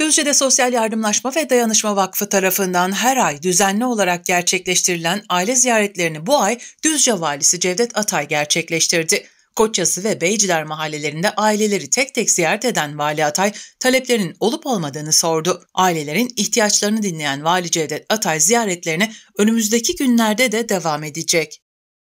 Düzce'de Sosyal Yardımlaşma ve Dayanışma Vakfı tarafından her ay düzenli olarak gerçekleştirilen aile ziyaretlerini bu ay Düzce Valisi Cevdet Atay gerçekleştirdi. Koçyası ve Beyciler mahallelerinde aileleri tek tek ziyaret eden Vali Atay, taleplerinin olup olmadığını sordu. Ailelerin ihtiyaçlarını dinleyen Vali Cevdet Atay ziyaretlerine önümüzdeki günlerde de devam edecek.